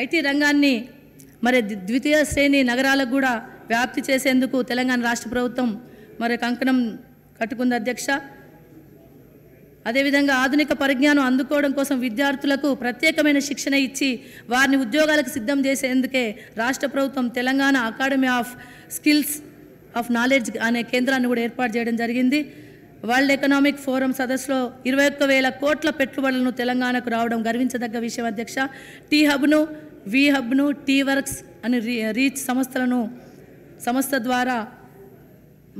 IT రంగాన్ని మరి ద్వితీయ శ్రేణి నగరాలకు కూడా వ్యాప్తి చేసేందుకు తెలంగాణ రాష్ట్ర ప్రభుత్వం మరి కంకణం కట్టుకుంది అధ్యక్ష అదేవిధంగా ఆధునిక పరిజ్ఞానం అందుకోవడం కోసం విద్యార్థులకు ప్రత్యేకమైన శిక్షణ ఇచ్చి వారిని ఉద్యోగాలకు సిద్ధం చేసేందుకే రాష్ట్ర ప్రభుత్వం Telangana academy of skills of knowledge అనే కేంద్రాన్ని కూడా ఏర్పాటు చేయడం జరిగింది వరల్డ్ ఎకనామిక్ ఫోరం సదస్సులో ఇరవై ఒక్క వేల కోట్ల పెట్టుబడులను తెలంగాణకు రావడం గర్వించదగ్గ విషయం అధ్యక్ష టీ హబ్ను వి హబ్ను టీ వర్క్స్ అని రీచ్ సంస్థలను సంస్థ ద్వారా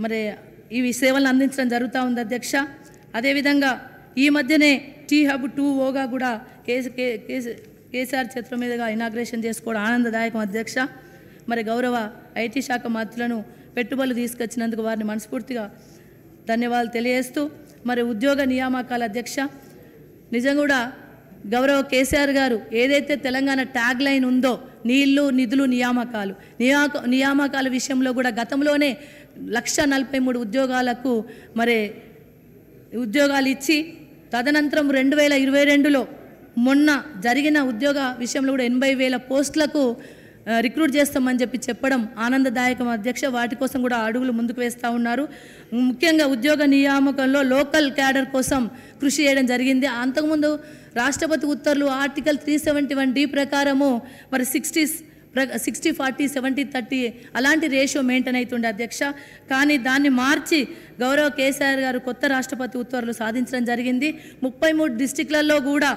మరి ఇవి సేవలను అందించడం జరుగుతూ ఉంది అధ్యక్ష అదేవిధంగా ఈ మధ్యనే టీ హబ్ టూ ఓగా కూడా కేసు కేసీఆర్ చేతుల మీదుగా ఇనాగ్రేషన్ చేసుకోవడం ఆనందదాయకం అధ్యక్ష మరి గౌరవ ఐటీ శాఖ మంత్రులను పెట్టుబడులు తీసుకొచ్చినందుకు వారిని మనస్ఫూర్తిగా ధన్యవాదాలు తెలియజేస్తూ మరి ఉద్యోగ నియామకాల అధ్యక్ష నిజం కూడా గౌరవ కేసీఆర్ గారు ఏదైతే తెలంగాణ ట్యాగ్ లైన్ ఉందో నీళ్లు నిధులు నియామకాలు నియాక నియామకాల విషయంలో కూడా గతంలోనే లక్ష నలభై మూడు ఉద్యోగాలకు మరి ఉద్యోగాలు ఇచ్చి తదనంతరం రెండు వేల ఇరవై రెండులో మొన్న జరిగిన ఉద్యోగ విషయంలో కూడా ఎనభై వేల పోస్టులకు రిక్రూట్ చేస్తామని చెప్పి చెప్పడం ఆనందదాయకం అధ్యక్ష వాటి కోసం కూడా అడుగులు ముందుకు వేస్తూ ఉన్నారు ముఖ్యంగా ఉద్యోగ నియామకంలో లోకల్ క్యాడర్ కోసం కృషి చేయడం జరిగింది అంతకుముందు రాష్ట్రపతి ఉత్తర్వులు article three seventy one D ప్రకారము మరి sixty sixty forty seventy thirty అలాంటి రేషియో మెయింటైన్ అవుతుండే అధ్యక్ష కానీ దాన్ని మార్చి గౌరవ కేసీఆర్ గారు కొత్త రాష్ట్రపతి ఉత్తర్వులు సాధించడం జరిగింది ముప్పై మూడు డిస్టిక్లలో కూడా